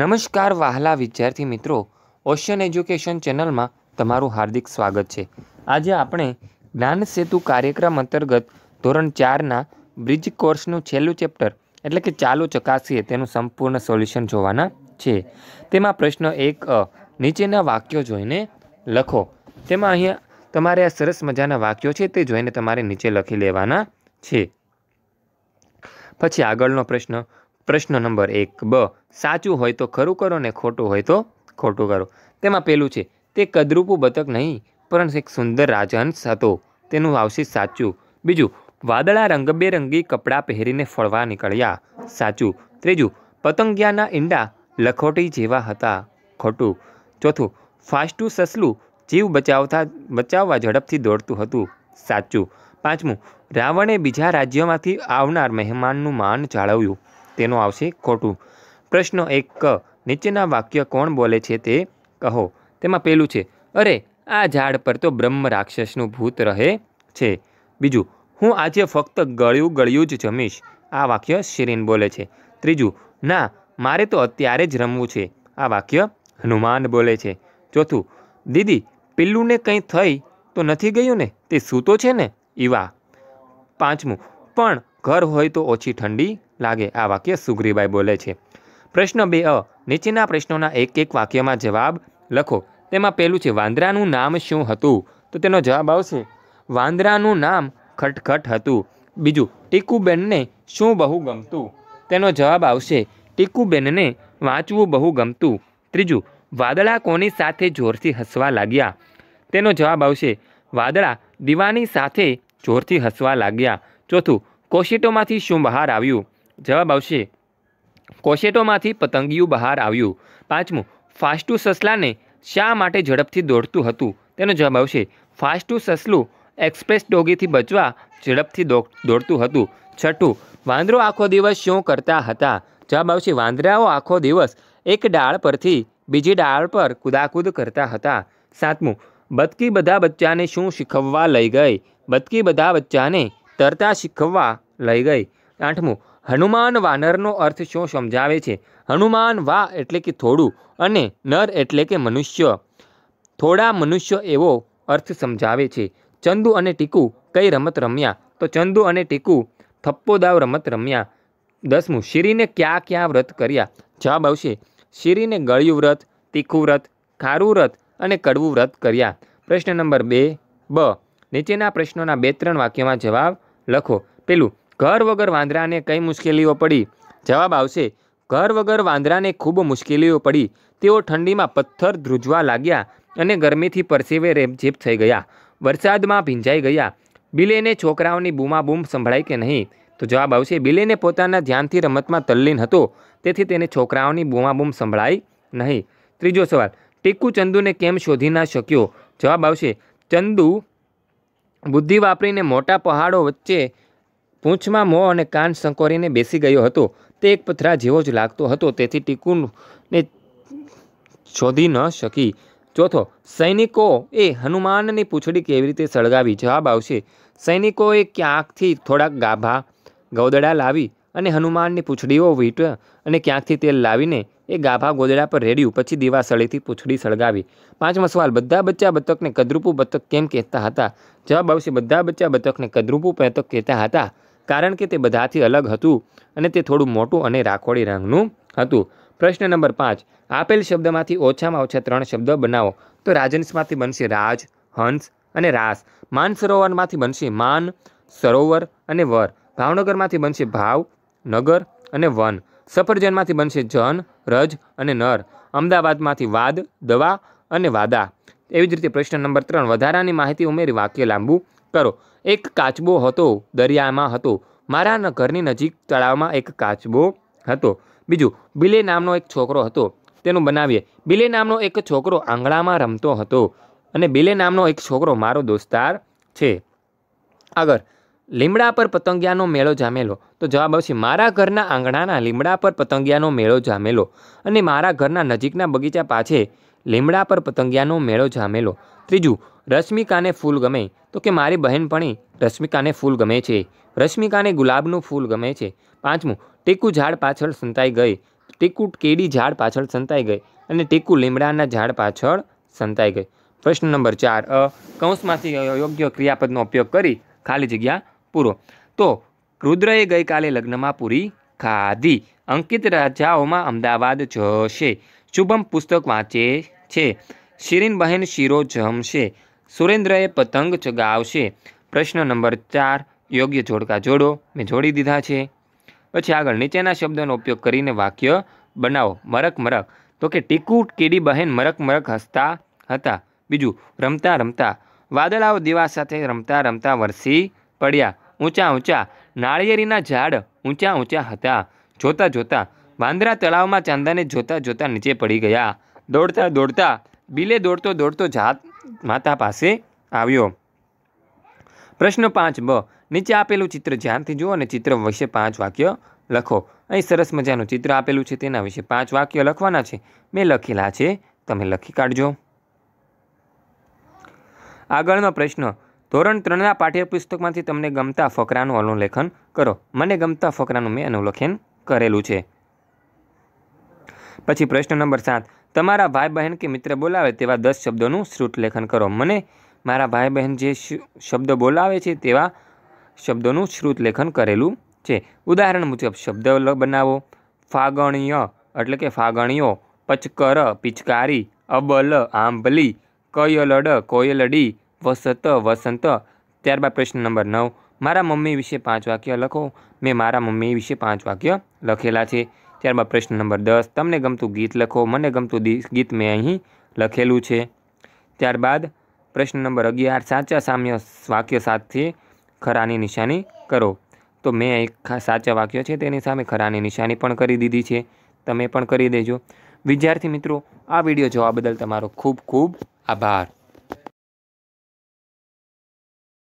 નમસ્કાર વાહલા વિદ્યાર્થી મિત્રો ઓશિયન એજ્યુકેશન ચેનલમાં તમારું હાર્દિક સ્વાગત છે આજે આપણે જ્ઞાન સેતુ કાર્યક્રમ અંતર્ગત ધોરણ ચારના બ્રિજ કોર્સનું છેલ્લું ચેપ્ટર એટલે કે ચાલુ ચકાસીએ તેનું સંપૂર્ણ સોલ્યુશન જોવાના છે તેમાં પ્રશ્ન એક નીચેના વાક્યો જોઈને લખો તેમાં અહીંયા તમારે આ સરસ મજાના વાક્યો છે તે જોઈને તમારે નીચે લખી લેવાના છે પછી આગળનો પ્રશ્ન પ્રશ્ન નંબર એક બ સાચું હોય તો ખરું કરો ને ખોટું હોય તો ખોટું કરો તેમાં પેલું છે તે કદરૂપું બતક નહીં પરંતુ એક સુંદર રાજહંસ હતો તેનું આવશે સાચું બીજું વાદળા રંગબેરંગી કપડાં પહેરીને ફળવા નીકળ્યા સાચું ત્રીજું પતંગિયાના ઈંડા લખોટી જેવા હતા ખોટું ચોથું ફાસ્ટું સસલું જીવ બચાવતા બચાવવા ઝડપથી દોડતું હતું સાચું પાંચમું રાવણે બીજા રાજ્યમાંથી આવનાર મહેમાનનું માન જાળવ્યું તેનો આવશે ખોટું પ્રશ્ન એક નીચેના વાક્ય કોણ બોલે છે તે કહો તેમાં પેલું છે અરે આ ઝાડ પર તો બ્રહ્મ રાક્ષસનું ભૂત રહે છે બીજું હું આજે ફક્ત ગળ્યું ગળ્યું જ જમીશ આ વાક્ય શિરીન બોલે છે ત્રીજું ના મારે તો અત્યારે જ રમવું છે આ વાક્ય હનુમાન બોલે છે ચોથું દીદી પિલ્લુને કંઈ થઈ તો નથી ગયું ને તે સૂતો છે ને ઈવા પાંચમું પણ ઘર હોય તો ઓછી ઠંડી લાગે આ વાક્ય સુગ્રીબાઈ બોલે છે પ્રશ્ન બે અ નીચેના પ્રશ્નોના એક એક વાક્યમાં જવાબ લખો તેમાં પહેલું છે વાંદરાનું નામ શું હતું તો તેનો જવાબ આવશે વાંદરાનું નામ ખટખટ હતું બીજું ટીકુબેનને શું બહુ ગમતું તેનો જવાબ આવશે ટીકુબેનને વાંચવું બહુ ગમતું ત્રીજું વાદળા કોની સાથે જોરથી હસવા લાગ્યા તેનો જવાબ આવશે વાદળા દીવાની સાથે જોરથી હસવા લાગ્યા ચોથું કોશેટોમાંથી શું બહાર આવ્યું જવાબ આવશે કોશેટોમાંથી પતંગિયું બહાર આવ્યું પાંચમું ફાસ્ટુ સસલાને શા માટે ઝડપથી દોડતું હતું તેનો જવાબ આવશે ફાસ્ટુ સસલું એક્સપ્રેસ ડોગીથી બચવા ઝડપથી દોડતું હતું છઠ્ઠું વાંદરો આખો દિવસ શું કરતા હતા જવાબ આવશે વાંદરાઓ આખો દિવસ એક ડાળ પરથી બીજી ડાળ પર કુદાકૂદ કરતા હતા સાતમું બતકી બધા બચ્ચાને શું શીખવવા લઈ ગઈ બતકી બધા બચ્ચાને તરતા શીખવા લઈ ગઈ આઠમું હનુમાન વાનરનો અર્થ શું સમજાવે છે હનુમાન વા એટલે કે થોડું અને નર એટલે કે મનુષ્ય થોડા મનુષ્ય એવો અર્થ સમજાવે છે ચંદુ અને ટીકુ કઈ રમત રમ્યા તો ચંદુ અને ટીકુ થપ્પો દાવ રમત રમ્યા દસમું શિરીને ક્યાં ક્યાં વ્રત કર્યા જવાબ આવશે શિરીને ગળ્યું વ્રત તીખું વ્રત ખારું વ્રત અને કડવું વ્રત કર્યા પ્રશ્ન નંબર બે બ નીચેના પ્રશ્નોના બે ત્રણ વાક્યમાં જવાબ લખો પેલું ઘર વગર વાંદરાને કઈ મુશ્કેલીઓ પડી જવાબ આવશે ઘર વગર વાંદરાને ખૂબ મુશ્કેલીઓ પડી તેઓ ઠંડીમાં પથ્થર ધ્રુજવા લાગ્યા અને ગરમીથી પરસેવે રેપઝેપ થઈ ગયા વરસાદમાં ભીંજાઈ ગયા બિલેને છોકરાઓની બૂમાબૂમ સંભળાય કે નહીં તો જવાબ આવશે બિલેને પોતાના ધ્યાનથી રમતમાં તલ્લીન હતો તેથી તેને છોકરાઓની બૂમાબૂમ સંભળાઈ નહીં ત્રીજો સવાલ ટીકુ ચંદુને કેમ શોધી ના શક્યો જવાબ આવશે ચંદુ બુદ્ધિ વાપરીને મોટા પહાડો વચ્ચે પૂંછમાં મોં અને કાન સંકોરીને બેસી ગયો હતો તે એક પથરા જેવો જ લાગતો હતો તેથી ટીકુને શોધી ન શકી ચોથો સૈનિકોએ હનુમાનની પૂંછડી કેવી રીતે સળગાવી જવાબ આવશે સૈનિકોએ ક્યાંકથી થોડાક ગાભા ગૌદડા લાવી અને હનુમાનની પૂંછડીઓ વીટ અને ક્યાંકથી તેલ લાવીને એ ગાભા ગોદડા પર રેડ્યું પછી દીવાસળીથી પૂંછડી સળગાવી પાંચમો સવાલ બધા બચ્ચા બતકને કદરૂપું બતક કેમ કહેતા હતા જવાબ આવશે બધા બચ્ચા બતકને કદરૂપું બતક કહેતા હતા કારણ કે તે બધાથી અલગ હતું અને તે થોડું મોટું અને રાખોડી રંગનું હતું પ્રશ્ન નંબર પાંચ આપેલ શબ્દમાંથી ઓછામાં ઓછા ત્રણ શબ્દ બનાવો તો રાજહંસમાંથી બનશે રાજ હંસ અને રાસ માન સરોવરમાંથી બનશે માન સરોવર અને વર ભાવનગરમાંથી બનશે ભાવ નગર અને વન સફરજનમાંથી બનશે જન રજ અને નર અમદાવાદમાંથી વાદ દવા અને વાદા એવી જ રીતે પ્રશ્ન નંબર ત્રણ વધારાની માહિતી ઉમેરી વાક્ય લાંબુ કરો એક કાચબો હતો દરિયામાં હતો મારા ઘરની નજીક તળાવમાં એક કાચબો હતો બીજું બિલે નામનો એક છોકરો હતો તેનું બનાવીએ બિલે નામનો એક છોકરો આંગણામાં રમતો હતો અને બિલે નામનો એક છોકરો મારો દોસ્તાર છે આગળ લીમડા પર પતંગિયાનો મેળો જામેલો તો જવાબ આવશે મારા ઘરના આંગણાના લીમડા પર પતંગિયાનો મેળો જામેલો અને મારા ઘરના નજીકના બગીચા પાછે લીમડા પર પતંગિયાનો મેળો જામેલો ત્રીજું રશ્મિકાને ફૂલ ગમે તો કે મારી બહેનપણી રશ્મિકાને ફૂલ ગમે છે રશ્મિકાને ગુલાબનું ફૂલ ગમે છે પાંચમું ટીકુ ઝાડ પાછળ સંતાઈ ગઈ ટીકુ કેડી ઝાડ પાછળ સંતાઈ ગઈ અને ટીકુ લીમડાના ઝાડ પાછળ સંતાઈ ગઈ પ્રશ્ન નંબર ચાર અ કૌંસમાંથી યોગ્ય ક્રિયાપદનો ઉપયોગ કરી ખાલી જગ્યા પૂરો તો રુદ્રએ ગઈકાલે લગ્નમાં પૂરી ખાધી અંકિત રાજાઓમાં અમદાવાદ જશે શુભમ પુસ્તક વાંચે છે શિરીનબહેન શીરો જમશે સુરેન્દ્રએ પતંગ ચગાવશે પ્રશ્ન નંબર ચાર યોગ્ય જોડકા જોડો મેં જોડી દીધા છે પછી આગળ નીચેના શબ્દોનો ઉપયોગ કરીને વાક્ય બનાવો મરક મરક તો કે ટીકુ કેડી બહેન મરક મરક હસતા હતા બીજું રમતા રમતા વાદળાઓ દીવા સાથે રમતા રમતા વરસી પડ્યા ઊંચા ઊંચા નાળિયેરીના ઝાડ ઊંચા ઊંચા હતા જોતા જોતા વાંદરા તળાવમાં ચાંદાને જોતા જોતા નીચે પડી ગયા દોડતા દોડતા બિલે દોડતો દોડતો જાત માતા પાસે આવ્યો પ્રશ્ન પાંચ બ નીચે આપેલું ચિત્ર ધ્યાનથી જુઓ અને ચિત્ર વિશે પાંચ વાક્ય લખો અહીં સરસ મજાનું ચિત્ર આપેલું છે તેના વિશે પાંચ વાક્ય લખવાના છે મેં લખેલા છે તમે લખી કાઢજો આગળનો પ્રશ્ન ધોરણ ત્રણના પાઠ્યપુસ્તકમાંથી તમને ગમતા ફકરાનું અનુલેખન કરો મને ગમતા ફકરાનું મેં અનુલેખન કરેલું છે પછી પ્રશ્ન નંબર સાત તમારા ભાઈ બહેન કે મિત્ર બોલાવે તેવા દસ શબ્દોનું લેખન કરો મને મારા ભાઈ બહેન જે શબ્દ બોલાવે છે તેવા શબ્દોનું શ્રુતલેખન કરેલું છે ઉદાહરણ મુજબ શબ્દ બનાવો ફાગણીય એટલે કે ફાગણીઓ પચકર પિચકારી અબલ આંબલી કયલડ કોયલડી વસત વસંત ત્યારબાદ પ્રશ્ન નંબર નવ મારા મમ્મી વિશે પાંચ વાક્ય લખો મેં મારા મમ્મી વિશે પાંચ વાક્ય લખેલા છે ત્યારબાદ પ્રશ્ન નંબર દસ તમને ગમતું ગીત લખો મને ગમતું ગીત મેં અહીં લખેલું છે ત્યારબાદ પ્રશ્ન નંબર અગિયાર સાચા સામ્ય વાક્ય સાથે ખરાની નિશાની કરો તો મેં એક સાચા વાક્ય છે તેની સામે ખરાની નિશાની પણ કરી દીધી છે તમે પણ કરી દેજો વિદ્યાર્થી મિત્રો આ વિડીયો જોવા બદલ તમારો ખૂબ ખૂબ આભાર